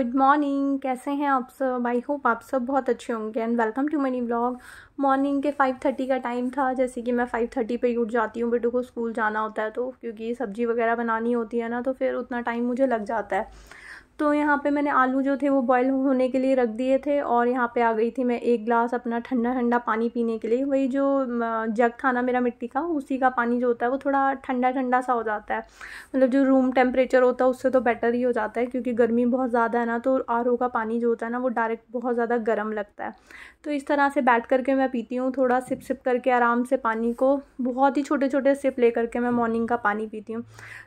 good morning कैसे हैं आप सब आई होप आप सब बहुत अच्छे होंगे and welcome to money blog morning के फाइव थर्टी का टाइम था जैसे कि मैं फाइव थर्टी पर ही उठ जाती हूँ बेटों को स्कूल जाना होता है तो क्योंकि सब्ज़ी वगैरह बनानी होती है ना तो फिर उतना टाइम मुझे लग जाता है तो यहाँ पे मैंने आलू जो थे वो बॉयल होने के लिए रख दिए थे और यहाँ पे आ गई थी मैं एक ग्लास अपना ठंडा ठंडा पानी पीने के लिए वही जो जग था ना मेरा मिट्टी का उसी का पानी जो होता है वो थोड़ा ठंडा ठंडा सा हो जाता है मतलब जो रूम टेम्परेचर होता है उससे तो बेटर ही हो जाता है क्योंकि गर्मी बहुत ज़्यादा है ना तो आर का पानी जो होता है ना वो डायरेक्ट बहुत ज़्यादा गर्म लगता है तो इस तरह से बैठ करके मैं पीती हूँ थोड़ा सिप सिप करके आराम से पानी को बहुत ही छोटे छोटे सिप ले करके मैं मॉर्निंग का पानी पीती हूँ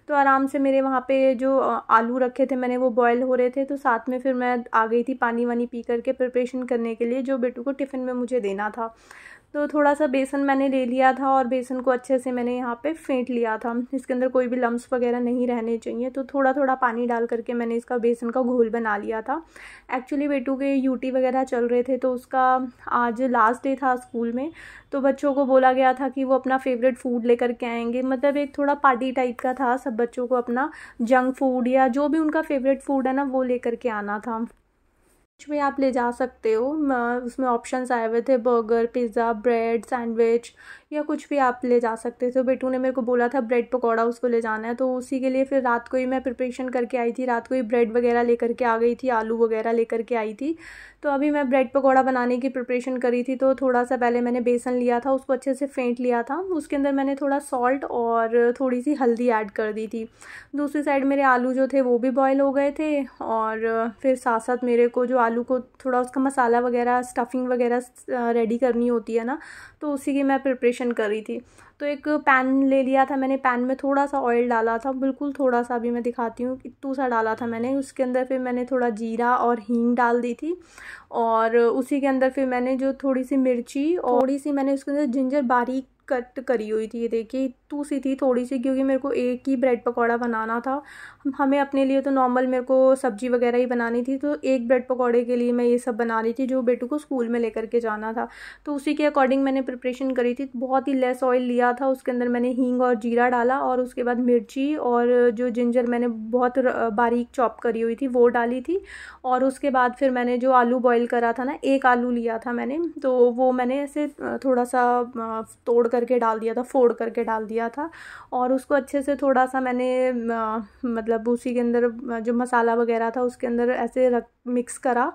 तो आराम से मेरे वहाँ पर जो आलू रखे थे मैंने वो बॉयल हो रहे थे तो साथ में फिर मैं आ गई थी पानी वानी पी करके प्रिपरेशन करने के लिए जो बेटू को टिफ़िन में मुझे देना था तो थोड़ा सा बेसन मैंने ले लिया था और बेसन को अच्छे से मैंने यहाँ पे फेंट लिया था इसके अंदर कोई भी लम्स वगैरह नहीं रहने चाहिए तो थोड़ा थोड़ा पानी डाल करके मैंने इसका बेसन का घोल बना लिया था एक्चुअली बेटू के यूटी वगैरह चल रहे थे तो उसका आज लास्ट डे था स्कूल में तो बच्चों को बोला गया था कि वो अपना फेवरेट फूड लेकर के आएंगे मतलब एक थोड़ा पार्टी टाइप का था सब बच्चों को अपना जंक फूड या जो भी उनका फेवरेट फूड है ना वो लेकर के आना था कुछ भी आप ले जा सकते हो उसमें ऑप्शंस आए हुए थे बर्गर पिज़्ज़ा ब्रेड सैंडविच या कुछ भी आप ले जा सकते थे बेटू ने मेरे को बोला था ब्रेड पकौड़ा उसको ले जाना है तो उसी के लिए फिर रात को ही मैं प्रिपरेशन करके आई थी रात को ही ब्रेड वगैरह लेकर के आ गई थी आलू वगैरह लेकर के आई थी तो अभी मैं ब्रेड पकौड़ा बनाने की प्रिपरेशन करी थी तो थोड़ा सा पहले मैंने बेसन लिया था उसको अच्छे से फेंट लिया था उसके अंदर मैंने थोड़ा सॉल्ट और थोड़ी सी हल्दी ऐड कर दी थी दूसरी साइड मेरे आलू जो थे वो भी बॉयल हो गए थे और फिर साथ साथ मेरे को जो आलू को थोड़ा उसका मसाला वगैरह स्टफिंग वगैरह रेडी करनी होती है ना तो उसी की मैं प्रिपरेशन डेकोरेशन करी थी तो एक पैन ले लिया था मैंने पैन में थोड़ा सा ऑयल डाला था बिल्कुल थोड़ा सा भी मैं दिखाती हूँ इतू सा डाला था मैंने उसके अंदर फिर मैंने थोड़ा जीरा और हींग डाल दी थी और उसी के अंदर फिर मैंने जो थोड़ी सी मिर्ची और थोड़ी सी मैंने उसके अंदर जिंजर बारीक कट करी हुई थी ये देखिए सी थी थोड़ी सी क्योंकि मेरे को एक ही ब्रेड पकौड़ा बनाना था हमें अपने लिए तो नॉर्मल मेरे को सब्जी वगैरह ही बनानी थी तो एक ब्रेड पकौड़े के लिए मैं ये सब बना रही थी जो बेटू को स्कूल में लेकर के जाना था तो उसी के अकॉर्डिंग मैंने प्रिपरेशन करी थी बहुत ही लेस ऑयल लिया था उसके अंदर मैंने हींग और जीरा डाला और उसके बाद मिर्ची और जो जिंजर मैंने बहुत बारीक चॉप करी हुई थी वो डाली थी और उसके बाद फिर मैंने जो आलू बॉयल करा था ना एक आलू लिया था मैंने तो वो मैंने ऐसे थोड़ा सा तोड़ करके डाल दिया था फोड़ करके डाल दिया था और उसको अच्छे से थोड़ा सा मैंने मतलब उसी के अंदर जो मसाला वगैरह था उसके अंदर ऐसे रख मिक्स करा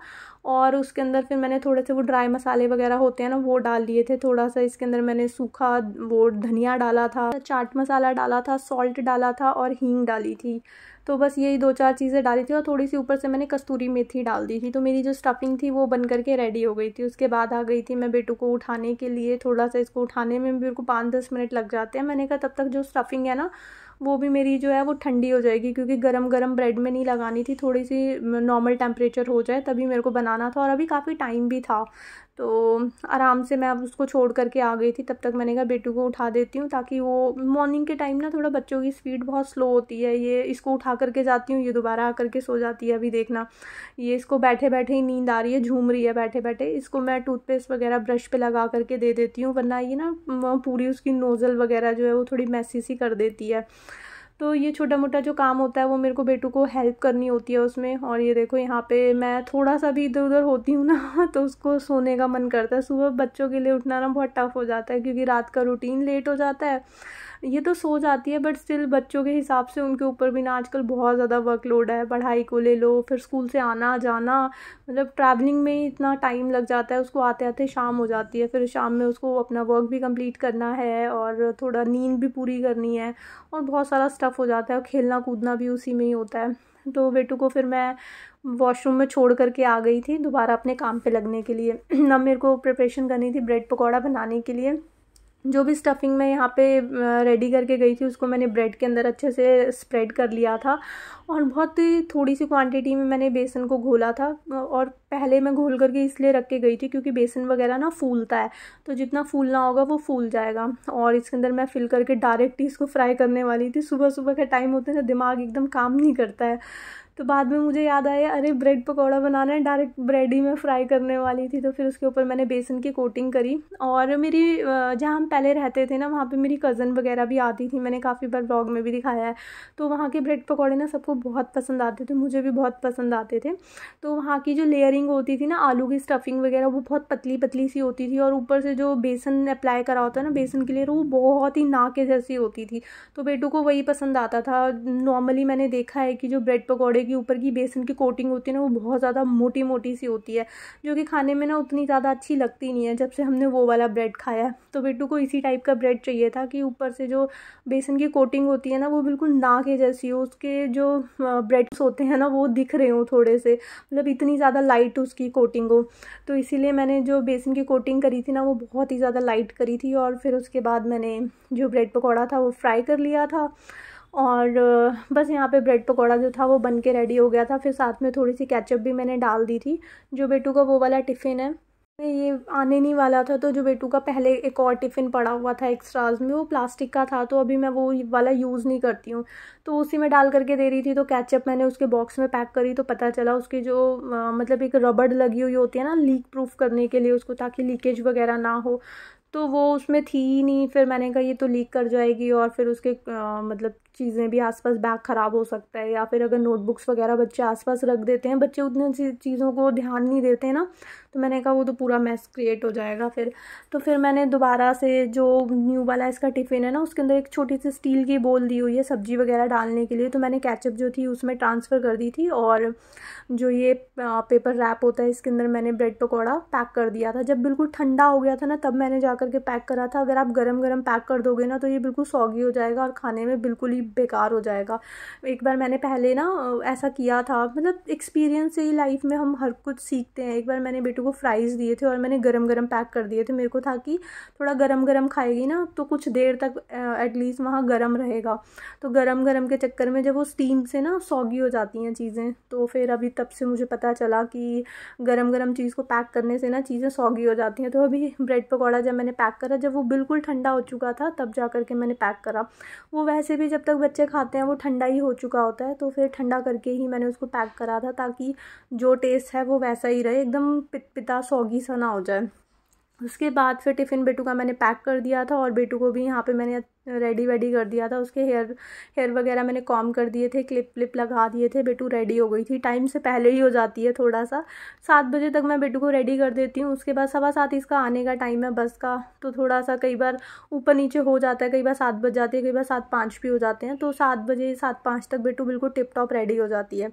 और उसके अंदर फिर मैंने थोड़े से वो ड्राई मसाले वगैरह होते हैं ना वो डाल दिए थे थोड़ा सा इसके अंदर मैंने सूखा वो धनिया डाला था चाट मसाला डाला था सॉल्ट डाला था और हींग डाली थी तो बस यही दो चार चीज़ें डाली थी और थोड़ी सी ऊपर से मैंने कस्तूरी मेथी डाल दी थी तो मेरी जो स्टफिंग थी वो बन करके रेडी हो गई थी उसके बाद आ गई थी मैं बेटू को उठाने के लिए थोड़ा सा इसको उठाने में मेरे को पाँच दस मिनट लग जाते हैं मैंने कहा तब तक जो स्टफिंग है ना वो भी मेरी जो है वो ठंडी हो जाएगी क्योंकि गरम गरम ब्रेड में नहीं लगानी थी थोड़ी सी नॉर्मल टेम्परेचर हो जाए तभी मेरे को बनाना था और अभी काफ़ी टाइम भी था तो आराम से मैं अब उसको छोड़ करके आ गई थी तब तक मैंने कहा बेटू को उठा देती हूँ ताकि वो मॉर्निंग के टाइम ना थोड़ा बच्चों की स्पीड बहुत स्लो होती है ये इसको उठा करके जाती हूँ ये दोबारा आ करके सो जाती है अभी देखना ये इसको बैठे बैठे ही नींद आ रही है झूम रही है बैठे बैठे इसको मैं टूथपेस्ट वगैरह ब्रश पर लगा करके दे देती हूँ वरना ये ना पूरी उसकी नोज़ल वगैरह जो है वो थोड़ी मैसी सी कर देती है तो ये छोटा मोटा जो काम होता है वो मेरे को बेटू को हेल्प करनी होती है उसमें और ये देखो यहाँ पे मैं थोड़ा सा भी इधर उधर होती हूँ ना तो उसको सोने का मन करता है सुबह बच्चों के लिए उठना ना बहुत टफ हो जाता है क्योंकि रात का रूटीन लेट हो जाता है ये तो सो जाती है बट स्टिल बच्चों के हिसाब से उनके ऊपर भी ना आजकल बहुत ज़्यादा वर्कलोड है पढ़ाई को ले लो फिर स्कूल से आना जाना मतलब ट्रैवलिंग में ही इतना टाइम लग जाता है उसको आते आते शाम हो जाती है फिर शाम में उसको अपना वर्क भी कंप्लीट करना है और थोड़ा नींद भी पूरी करनी है और बहुत सारा स्टफ़ हो जाता है और खेलना कूदना भी उसी में ही होता है तो बेटू को फिर मैं वॉशरूम में छोड़ करके आ गई थी दोबारा अपने काम पे लगने के लिए ना मेरे को प्रिपरेशन करनी थी ब्रेड पकौड़ा बनाने के लिए जो भी स्टफिंग मैं यहाँ पे रेडी करके गई थी उसको मैंने ब्रेड के अंदर अच्छे से स्प्रेड कर लिया था और बहुत थोड़ी सी क्वांटिटी में मैंने बेसन को घोला था और पहले मैं घोल करके इसलिए रख के गई थी क्योंकि बेसन वगैरह ना फूलता है तो जितना फूलना होगा वो फूल जाएगा और इसके अंदर मैं फिल करके डायरेक्ट ही इसको फ्राई करने वाली थी सुबह सुबह का टाइम होता है ना दिमाग एकदम काम नहीं करता है तो बाद में मुझे याद आया अरे ब्रेड पकौड़ा बनाना है डायरेक्ट ब्रेड ही मैं फ्राई करने वाली थी तो फिर उसके ऊपर मैंने बेसन की कोटिंग करी और मेरी जहाँ हम पहले रहते थे ना वहाँ पे मेरी कज़न वगैरह भी आती थी मैंने काफ़ी बार ब्लॉग में भी दिखाया है तो वहाँ के ब्रेड पकौड़े ना सबको बहुत पसंद आते थे मुझे भी बहुत पसंद आते थे तो वहाँ की जो लेयरिंग होती थी ना आलू की स्टफिंग वगैरह वो बहुत पतली पतली सी होती थी और ऊपर से जो बेसन अप्लाई करा होता है ना बेसन के लिए तो वो बहुत ही नाके जैसी होती थी तो बेटू को वही पसंद आता था नॉर्मली मैंने देखा है कि जो ब्रेड पकौड़े की ऊपर की बेसन की कोटिंग होती है ना वो बहुत ज़्यादा मोटी मोटी सी होती है जो कि खाने में ना उतनी ज़्यादा अच्छी लगती नहीं है जब से हमने वो वाला ब्रेड खाया है तो बेटू को इसी टाइप का ब्रेड चाहिए था कि ऊपर से जो बेसन की कोटिंग होती है ना वो बिल्कुल ना के जैसी हो उसके जो ब्रेड्स होते हैं ना वो दिख रहे हो थोड़े से मतलब इतनी ज़्यादा लाइट उसकी कोटिंग हो तो इसीलिए मैंने जो बेसन की कोटिंग करी थी ना वो बहुत ही ज़्यादा लाइट करी थी और फिर उसके बाद मैंने जो ब्रेड पकौड़ा था वो फ्राई कर लिया था और बस यहाँ पे ब्रेड पकौड़ा जो था वो बन के रेडी हो गया था फिर साथ में थोड़ी सी कैचअप भी मैंने डाल दी थी जो बेटू का वो वाला टिफ़िन है ये आने नहीं वाला था तो जो बेटू का पहले एक और टिफ़िन पड़ा हुआ था एक्स्ट्राज में वो प्लास्टिक का था तो अभी मैं वो वाला यूज़ नहीं करती हूँ तो उसी में डाल करके दे रही थी तो कैचअप मैंने उसके बॉक्स में पैक करी तो पता चला उसकी जो आ, मतलब एक रबड़ लगी हुई होती है ना लीक प्रूफ करने के लिए उसको ताकि लीकेज वगैरह ना हो तो वो उसमें थी ही नहीं फिर मैंने कहा ये तो लीक कर जाएगी और फिर उसके आ, मतलब चीज़ें भी आसपास बैग ख़राब हो सकता है या फिर अगर नोटबुक्स वगैरह बच्चे आसपास रख देते हैं बच्चे उतने चीज़ों को ध्यान नहीं देते हैं ना तो मैंने कहा वो तो पूरा मैस क्रिएट हो जाएगा फिर तो फिर मैंने दोबारा से जो न्यू वाला इसका टिफ़िन है ना उसके अंदर एक छोटी सी स्टील की बोल दी हुई है सब्ज़ी वगैरह डालने के लिए तो मैंने कैचअप जो थी उसमें ट्रांसफ़र कर दी थी और जो ये पेपर रैप होता है इसके अंदर मैंने ब्रेड पकौड़ा पैक कर दिया था जब बिल्कुल ठंडा हो गया था ना तब मैंने जा के पैक करा था अगर आप गर्म गर्म पैक कर दोगे ना तो ये बिल्कुल सॉगी हो जाएगा और खाने में बिल्कुल ही बेकार हो जाएगा एक बार मैंने पहले ना ऐसा किया था मतलब एक्सपीरियंस से ही लाइफ में हम हर कुछ सीखते हैं एक बार मैंने बेटू को फ्राइज़ दिए थे और मैंने गरम गरम पैक कर दिए थे मेरे को था कि थोड़ा गरम गरम खाएगी ना तो कुछ देर तक एटलीस्ट वहाँ गरम रहेगा तो गरम गरम के चक्कर में जब वो स्टीम से ना सौगी हो जाती हैं चीज़ें तो फिर अभी तब से मुझे पता चला कि गरम गरम चीज़ को पैक करने से ना चीज़ें सौगी हो जाती हैं तो अभी ब्रेड पकौड़ा जब मैंने पैक करा जब वो बिल्कुल ठंडा हो चुका था तब जा करके मैंने पैक करा वो वैसे भी जब तक तक बच्चे खाते हैं वो ठंडा ही हो चुका होता है तो फिर ठंडा करके ही मैंने उसको पैक करा था ताकि जो टेस्ट है वो वैसा ही रहे एकदम पिता सौगी सा ना हो जाए उसके बाद फिर टिफ़िन बेटू का मैंने पैक कर दिया था और बेटू को भी यहाँ पे मैंने रेडी वेडी कर दिया था उसके हेयर हेयर वगैरह मैंने कॉम कर दिए थे क्लिप क्लिप लगा दिए थे बेटू रेडी हो गई थी टाइम से पहले ही हो जाती है थोड़ा सा सात बजे तक मैं बेटू को रेडी कर देती हूँ उसके बाद सवा सात इसका आने का टाइम है बस का तो थोड़ा सा कई बार ऊपर नीचे हो जाता है कई बार सात बज जाते हैं कई बार सात पाँच भी हो जाते हैं तो सात बजे सात पाँच तक बेटू बिल्कुल टिप टॉप रेडी हो जाती है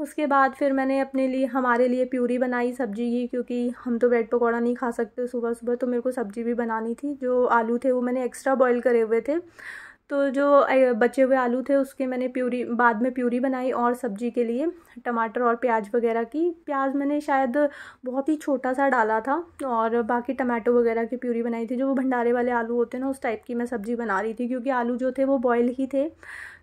उसके बाद फिर मैंने अपने लिए हमारे लिए प्यूरी बनाई सब्जी की क्योंकि हम तो ब्रेड पकौड़ा नहीं खा सकते सुबह सुबह तो मेरे को सब्जी भी बनानी थी जो आलू थे वो मैंने एक्स्ट्रा बॉयल करे हुए थे तो जो बचे हुए आलू थे उसके मैंने प्यूरी बाद में प्यूरी बनाई और सब्जी के लिए टमाटर और प्याज वगैरह की प्याज मैंने शायद बहुत ही छोटा सा डाला था और बाकी टमाटो वगैरह की प्यूरी बनाई थी जो वो भंडारे वाले आलू होते हैं ना उस टाइप की मैं सब्ज़ी बना रही थी क्योंकि आलू जो थे वो बॉयल ही थे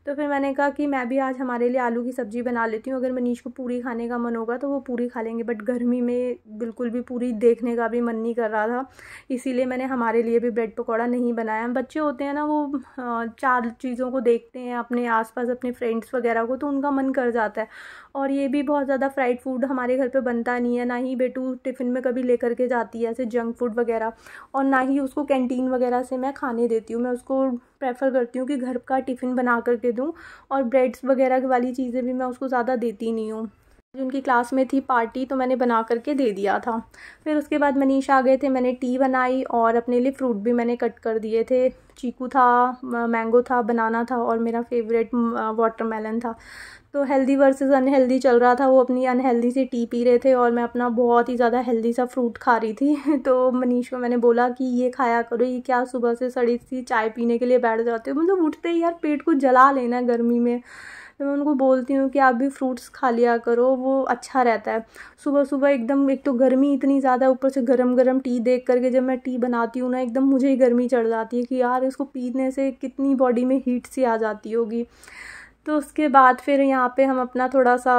तो फिर मैंने कहा कि मैं भी आज हमारे लिए आलू की सब्ज़ी बना लेती हूँ अगर मनीष को पूरी खाने का मन होगा तो वो पूरी खा लेंगे बट गर्मी में बिल्कुल भी पूरी देखने का भी मन नहीं कर रहा था इसीलिए मैंने हमारे लिए भी ब्रेड पकौड़ा नहीं बनाया बच्चे होते हैं ना वो चार चीज़ों को देखते हैं अपने आसपास अपने फ्रेंड्स वगैरह को तो उनका मन कर जाता है और ये भी बहुत ज़्यादा फ्राइड फूड हमारे घर पे बनता नहीं है ना ही बेटू टिफ़िन में कभी ले करके जाती है ऐसे जंक फूड वगैरह और ना ही उसको कैंटीन वगैरह से मैं खाने देती हूँ मैं उसको प्रेफर करती हूँ कि घर का टिफ़िन बना करके दूँ और ब्रेड्स वगैरह वाली चीज़ें भी मैं उसको ज़्यादा देती नहीं हूँ उनकी क्लास में थी पार्टी तो मैंने बना करके दे दिया था फिर उसके बाद मनीष आ गए थे मैंने टी बनाई और अपने लिए फ्रूट भी मैंने कट कर दिए थे चीकू था मैंगो था बनाना था और मेरा फेवरेट वाटरमेलन था तो हेल्दी वर्सेस अनहेल्दी चल रहा था वो अपनी अनहेल्दी से टी पी रहे थे और मैं अपना बहुत ही ज़्यादा हेल्दी सा फ्रूट खा रही थी तो मनीष को मैंने बोला कि ये खाया करो ये क्या सुबह से सड़ी सी चाय पीने के लिए बैठ जाते हो मतलब उठते ही यार पेट को जला लेना गर्मी में तो मैं उनको बोलती हूँ कि आप भी फ्रूट्स खा लिया करो वो अच्छा रहता है सुबह सुबह एकदम एक तो गर्मी इतनी ज़्यादा ऊपर से गर्म गर्म टी देख करके जब मैं टी बनाती हूँ ना एकदम मुझे ही गर्मी चढ़ जाती है कि यार इसको पीने से कितनी बॉडी में हीट सी आ जाती होगी तो उसके बाद फिर यहाँ पे हम अपना थोड़ा सा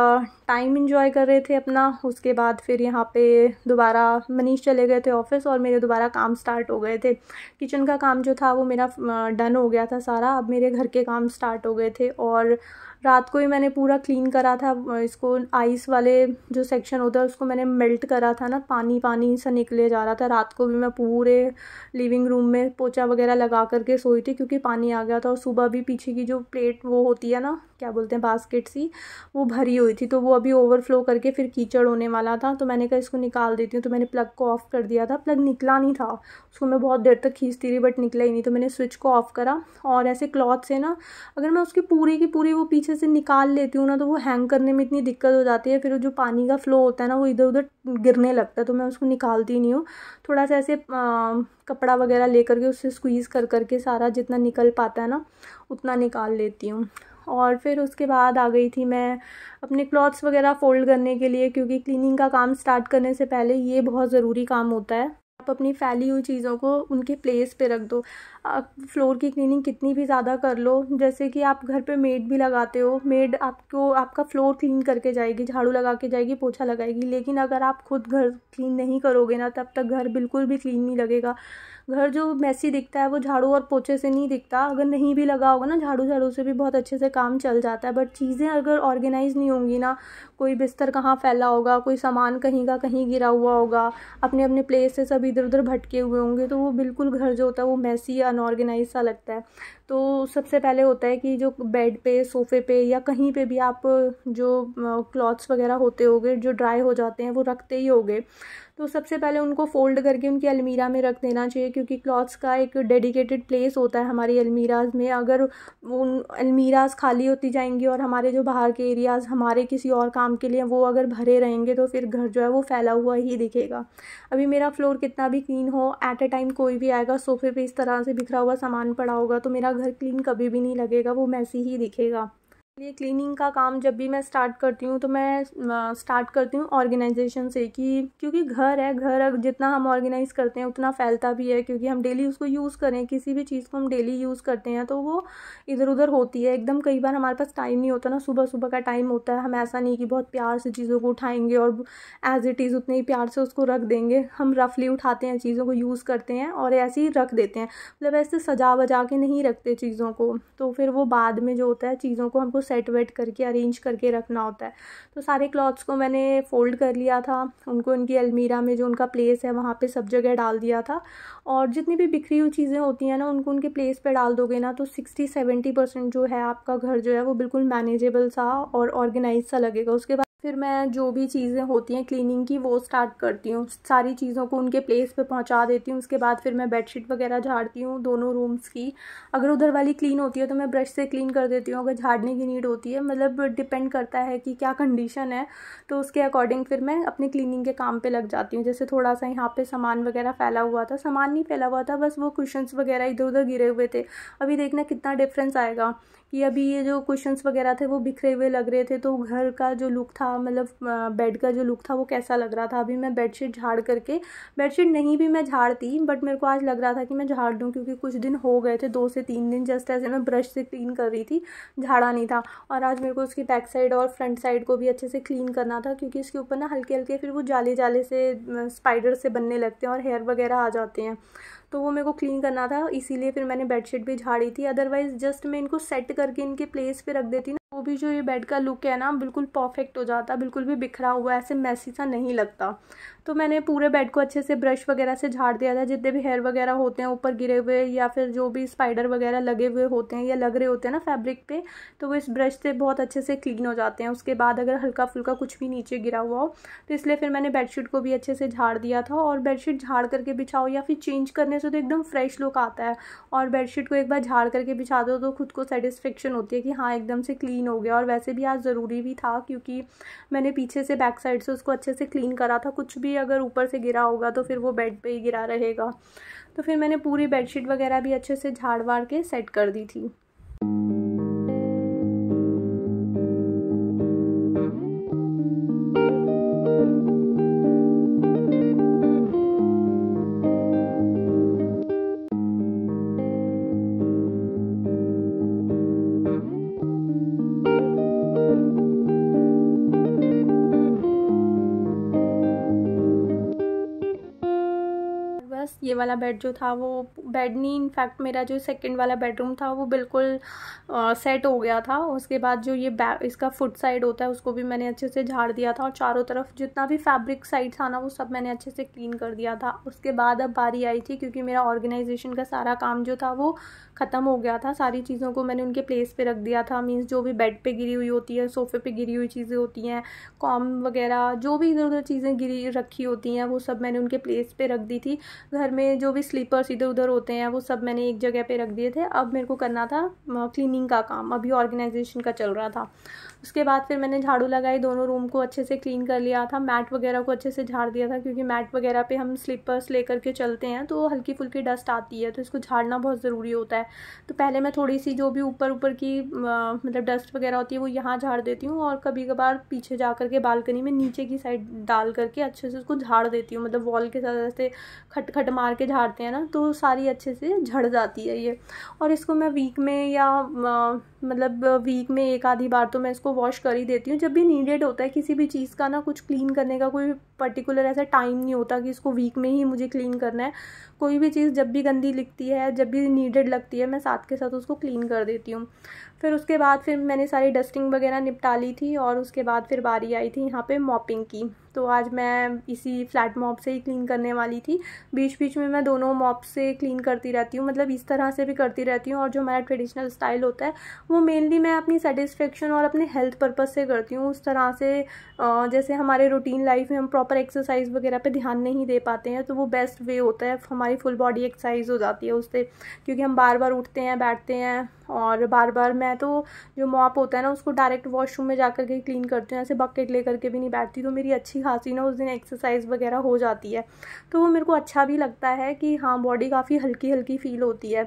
टाइम इन्जॉय कर रहे थे अपना उसके बाद फिर यहाँ पे दोबारा मनीष चले गए थे ऑफिस और मेरे दोबारा काम स्टार्ट हो गए थे किचन का काम जो था वो मेरा डन हो गया था सारा अब मेरे घर के काम स्टार्ट हो गए थे और रात को ही मैंने पूरा क्लीन करा था इसको आइस वाले जो सेक्शन होता है उसको मैंने मेल्ट करा था ना पानी पानी सा निकले जा रहा था रात को भी मैं पूरे लिविंग रूम में पोचा वगैरह लगा करके सोई थी क्योंकि पानी आ गया था और सुबह भी पीछे की जो प्लेट वो होती है ना क्या बोलते हैं बास्केट सी वो भरी हुई थी तो वो अभी ओवरफ्लो करके फिर कीचड़ होने वाला था तो मैंने कहा इसको निकाल देती हूँ तो मैंने प्लग को ऑफ़ कर दिया था प्लग निकला नहीं था उसको मैं बहुत देर तक खींचती रही बट निकला ही नहीं तो मैंने स्विच को ऑफ़ करा और ऐसे क्लॉथ से ना अगर मैं उसकी पूरी की पूरी वो पीछे से निकाल लेती हूँ ना तो वो हैंग करने में इतनी दिक्कत हो जाती है फिर जो पानी का फ्लो होता है ना वो इधर उधर गिरने लगता है तो मैं उसको निकालती नहीं हूँ थोड़ा सा ऐसे कपड़ा वगैरह ले करके उससे स्क्वीज़ कर करके सारा जितना निकल पाता है ना उतना निकाल लेती हूँ और फिर उसके बाद आ गई थी मैं अपने क्लॉथ्स वगैरह फ़ोल्ड करने के लिए क्योंकि क्लीनिंग का काम स्टार्ट करने से पहले ये बहुत ज़रूरी काम होता है आप अपनी फैली हुई चीज़ों को उनके प्लेस पे रख दो फ्लोर की क्लीनिंग कितनी भी ज़्यादा कर लो जैसे कि आप घर पे मेड भी लगाते हो मेड आपको आपका फ्लोर क्लीन करके जाएगी झाड़ू लगा के जाएगी पोछा लगाएगी लेकिन अगर आप खुद घर क्लीन नहीं करोगे ना तब तक घर बिल्कुल भी क्लीन नहीं लगेगा घर जो मैसी दिखता है वो झाड़ू और पोछे से नहीं दिखता अगर नहीं भी लगा होगा ना झाड़ू झाड़ू से भी बहुत अच्छे से काम चल जाता है बट चीज़ें अगर ऑर्गेनाइज़ नहीं होंगी ना कोई बिस्तर कहाँ फैला होगा कोई सामान कहीं का कहीं गिरा हुआ होगा अपने अपने प्लेस से सब इधर उधर भटके हुए होंगे तो वो बिल्कुल घर जो होता है वो मैसी या अनऑर्गेनाइज सा लगता है तो सबसे पहले होता है कि जो बेड पे सोफ़े पे या कहीं पे भी आप जो क्लॉथ्स वगैरह होते होगे जो ड्राई हो जाते हैं वो रखते ही होगे तो सबसे पहले उनको फोल्ड करके उनकी अलमीरा में रख देना चाहिए क्योंकि क्लॉथ्स का एक डेडिकेटेड प्लेस होता है हमारी अलमीराज में अगर उन अलमीराज खाली होती जाएंगी और हमारे जो बाहर के एरियाज़ हमारे किसी और काम के लिए वो अगर भरे रहेंगे तो फिर घर जो है वो फैला हुआ ही दिखेगा अभी मेरा फ्लोर कितना भी क्लीन हो एट अ टाइम कोई भी आएगा सोफे पर इस तरह से बिखरा हुआ सामान पड़ा होगा तो मेरा घर क्लीन कभी भी नहीं लगेगा वो मैसी ही दिखेगा ये क्लीनिंग का काम जब भी मैं स्टार्ट करती हूँ तो मैं स्टार्ट करती हूँ ऑर्गेनाइजेशन से कि क्योंकि घर है घर जितना हम ऑर्गेनाइज करते हैं उतना फैलता भी है क्योंकि हम डेली उसको यूज़ करें किसी भी चीज़ को हम डेली यूज़ करते हैं तो वो इधर उधर होती है एकदम कई बार हमारे पास टाइम नहीं होता ना सुबह सुबह का टाइम होता है हम ऐसा नहीं कि बहुत प्यार से चीज़ों को उठाएंगे और एज इट इज़ उतने ही प्यार से उसको रख देंगे हम रफली उठाते हैं चीज़ों को यूज़ करते हैं और ऐसे ही रख देते हैं मतलब ऐसे सजा बजा के नहीं रखते चीज़ों को तो फिर वो बाद में जो होता है चीज़ों को हमको सेट वेट करके अरेंज करके रखना होता है तो सारे क्लॉथ्स को मैंने फ़ोल्ड कर लिया था उनको उनकी अलमीरा में जो उनका प्लेस है वहाँ पे सब जगह डाल दिया था और जितनी भी बिखरी हुई चीज़ें होती हैं ना उनको उनके प्लेस पे डाल दोगे ना तो सिक्सटी सेवेंटी जो है आपका घर जो है वो बिल्कुल मैनेजेबल सा और ऑर्गेनाइज सा लगेगा उसके बाद फिर मैं जो भी चीज़ें होती हैं क्लीनिंग की वो स्टार्ट करती हूँ सारी चीज़ों को उनके प्लेस पे पहुँचा देती हूँ उसके बाद फिर मैं बेडशीट वगैरह झाड़ती हूँ दोनों रूम्स की अगर उधर वाली क्लीन होती है तो मैं ब्रश से क्लीन कर देती हूँ अगर झाड़ने की नीड होती है मतलब डिपेंड करता है कि क्या कंडीशन है तो उसके अकॉर्डिंग फिर मैं अपने क्लीनिंग के काम पर लग जाती हूँ जैसे थोड़ा सा यहाँ पर सामान वगैरह फैला हुआ था सामान नहीं फैला हुआ था बस वो कुशंस वगैरह इधर उधर गिरे हुए थे अभी देखना कितना डिफरेंस आएगा कि अभी ये जो कुशंस वगैरह थे वो बिखरे हुए लग रहे थे तो घर का जो लुक था मतलब बेड का जो लुक था वो कैसा लग रहा था अभी मैं बेडशीट झाड़ करके बेडशीट नहीं भी मैं झाड़ती बट मेरे को आज लग रहा था कि मैं झाड़ दूँ क्योंकि कुछ दिन हो गए थे दो से तीन दिन जस्ट ऐसे मैं ब्रश से क्लीन कर रही थी झाड़ा नहीं था और आज मेरे को उसकी बैक साइड और फ्रंट साइड को भी अच्छे से क्लीन करना था क्योंकि इसके ऊपर ना हल्के हल्के फिर वो जाले जाले से स्पाइडर से बनने लगते हैं और हेयर वगैरह आ जाते हैं तो वो मेरे को क्लीन करना था इसीलिए फिर मैंने बेडशीट भी झाड़ी थी अदरवाइज़ जस्ट मैं इनको सेट करके इनके प्लेस पे रख देती ना वो भी जो ये बेड का लुक है ना बिल्कुल परफेक्ट हो जाता बिल्कुल भी बिखरा हुआ ऐसे मैसी सा नहीं लगता तो मैंने पूरे बेड को अच्छे से ब्रश वगैरह से झाड़ दिया था जितने भी हेयर वगैरह होते हैं ऊपर गिरे हुए या फिर जो भी स्पाइडर वगैरह लगे हुए होते हैं या लग रहे होते हैं ना फैब्रिक पे तो वो इस ब्रश से बहुत अच्छे से क्लीन हो जाते हैं उसके बाद अगर हल्का फुल्का कुछ भी नीचे गिरा हुआ हो तो इसलिए फिर मैंने बेडशीट को भी अच्छे से झाड़ दिया था और बेडशीट झाड़ करके बिछाओ या फिर चेंज करने से तो एकदम फ्रेश लुक आता है और बेडशीट को एक बार झाड़ करके बिछा दो तो खुद को सेटिस्फेक्शन होती है कि हाँ एकदम से क्लीन क्लीन हो गया और वैसे भी आज ज़रूरी भी था क्योंकि मैंने पीछे से बैक साइड से उसको अच्छे से क्लीन करा था कुछ भी अगर ऊपर से गिरा होगा तो फिर वो बेड पर ही गिरा रहेगा तो फिर मैंने पूरी बेडशीट वगैरह भी अच्छे से झाड़ वाड़ के सेट कर दी थी ये वाला बेड जो था वो बेड नहीं इनफैक्ट मेरा जो सेकंड वाला बेडरूम था वो बिल्कुल आ, सेट हो गया था उसके बाद जो ये इसका फुट साइड होता है उसको भी मैंने अच्छे से झाड़ दिया था और चारों तरफ जितना भी फैब्रिक साइड था ना वो सब मैंने अच्छे से क्लीन कर दिया था उसके बाद अब बारी आई थी क्योंकि मेरा ऑर्गेनाइजेशन का सारा काम जो था वो ख़त्म हो गया था सारी चीज़ों को मैंने उनके प्लेस पर रख दिया था मीन्स जो भी बेड पर गिरी हुई होती है सोफ़े पर गिरी हुई चीज़ें होती हैं कॉम वगैरह जो भी इधर उधर चीज़ें गिरी रखी होती हैं वो सब मैंने उनके प्लेस पर रख दी थी घर में में जो भी स्लीपर्स इधर उधर होते हैं वो सब मैंने एक जगह पे रख दिए थे अब मेरे को करना था क्लीनिंग का काम अभी ऑर्गेनाइजेशन का चल रहा था उसके बाद फिर मैंने झाड़ू लगाई दोनों रूम को अच्छे से क्लीन कर लिया था मैट वगैरह को अच्छे से झाड़ दिया था क्योंकि मैट वगैरह पे हम स्लीपर्स ले करके चलते हैं तो हल्की फुल्की डस्ट आती है तो इसको झाड़ना बहुत ज़रूरी होता है तो पहले मैं थोड़ी सी जो भी ऊपर ऊपर की मतलब डस्ट वगैरह होती है वो यहाँ झाड़ देती हूँ और कभी कभार पीछे जा करके बालकनी में नीचे की साइड डाल करके अच्छे से उसको झाड़ देती हूँ मतलब वॉल के साथ ऐसे खटखट मार के झाड़ते हैं ना तो सारी अच्छे से झड़ जाती है ये और इसको मैं वीक में या मतलब वीक में एक आधी बार तो मैं इसको वॉश कर ही देती हूँ जब भी नीडेड होता है किसी भी चीज़ का ना कुछ क्लीन करने का कोई पर्टिकुलर ऐसा टाइम नहीं होता कि इसको वीक में ही मुझे क्लीन करना है कोई भी चीज़ जब भी गंदी लिखती है जब भी नीडेड लगती है मैं साथ के साथ उसको क्लीन कर देती हूँ फिर उसके बाद फिर मैंने सारी डस्टिंग वगैरह निपटा ली थी और उसके बाद फिर बारी आई थी यहाँ पे मॉपिंग की तो आज मैं इसी फ्लैट मॉप से ही क्लीन करने वाली थी बीच बीच में मैं दोनों मॉप से क्लीन करती रहती हूँ मतलब इस तरह से भी करती रहती हूँ और जो हमारा ट्रेडिशनल स्टाइल होता है वो मेनली मैं अपनी सेटिस्फेक्शन और अपने हेल्थ पर्पज़ से करती हूँ उस तरह से जैसे हमारे रूटीन लाइफ में हम प्रॉपर एक्सरसाइज वगैरह पर ध्यान नहीं दे पाते हैं तो वो बेस्ट वे होता है हमारी फुल बॉडी एक्सरसाइज हो जाती है उससे क्योंकि हम बार बार उठते हैं बैठते हैं और बार बार मैं मैं तो जो मॉप होता है ना उसको डायरेक्ट वॉशरूम में जा कर के क्लीन करती हूँ ऐसे बकेट ले करके भी नहीं बैठती तो मेरी अच्छी खासी ना उस दिन एक्सरसाइज वगैरह हो जाती है तो वो मेरे को अच्छा भी लगता है कि हाँ बॉडी काफ़ी हल्की हल्की फील होती है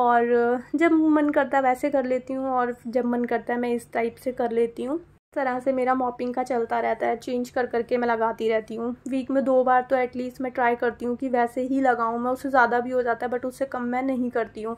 और जब मन करता है वैसे कर लेती हूँ और जब मन करता है मैं इस टाइप से कर लेती हूँ तरह से मेरा मॉपिंग का चलता रहता है चेंज कर करके मैं लगाती रहती हूँ वीक में दो बार तो एटलीस्ट मैं ट्राई करती हूँ कि वैसे ही लगाऊँ मैं उससे ज़्यादा भी हो जाता है बट उससे कम मैं नहीं करती हूँ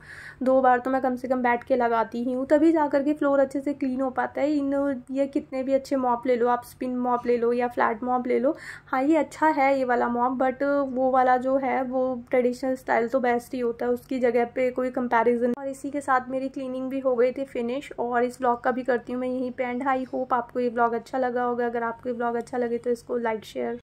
दो बार तो मैं कम से कम बैठ के लगाती ही हूँ तभी जा करके फ्लोर अच्छे से क्लीन हो पाता है इन ये कितने भी अच्छे मॉप ले लो आप स्पिन मॉप ले लो या फ्लैट मॉप ले लो हाँ ये अच्छा है ये वाला मॉप बट वो वाला जो है वो ट्रेडिशनल स्टाइल तो बेस्ट ही होता है उसकी जगह पर कोई कंपेरिजन और इसी के साथ मेरी क्लीनिंग भी हो गई थी फिनिश और इस ब्लॉग का भी करती हूँ मैं यहीं पे एंड हाई होप आपको ये ब्लॉग अच्छा लगा होगा अगर आपको ये ब्लॉग अच्छा लगे तो इसको लाइक शेयर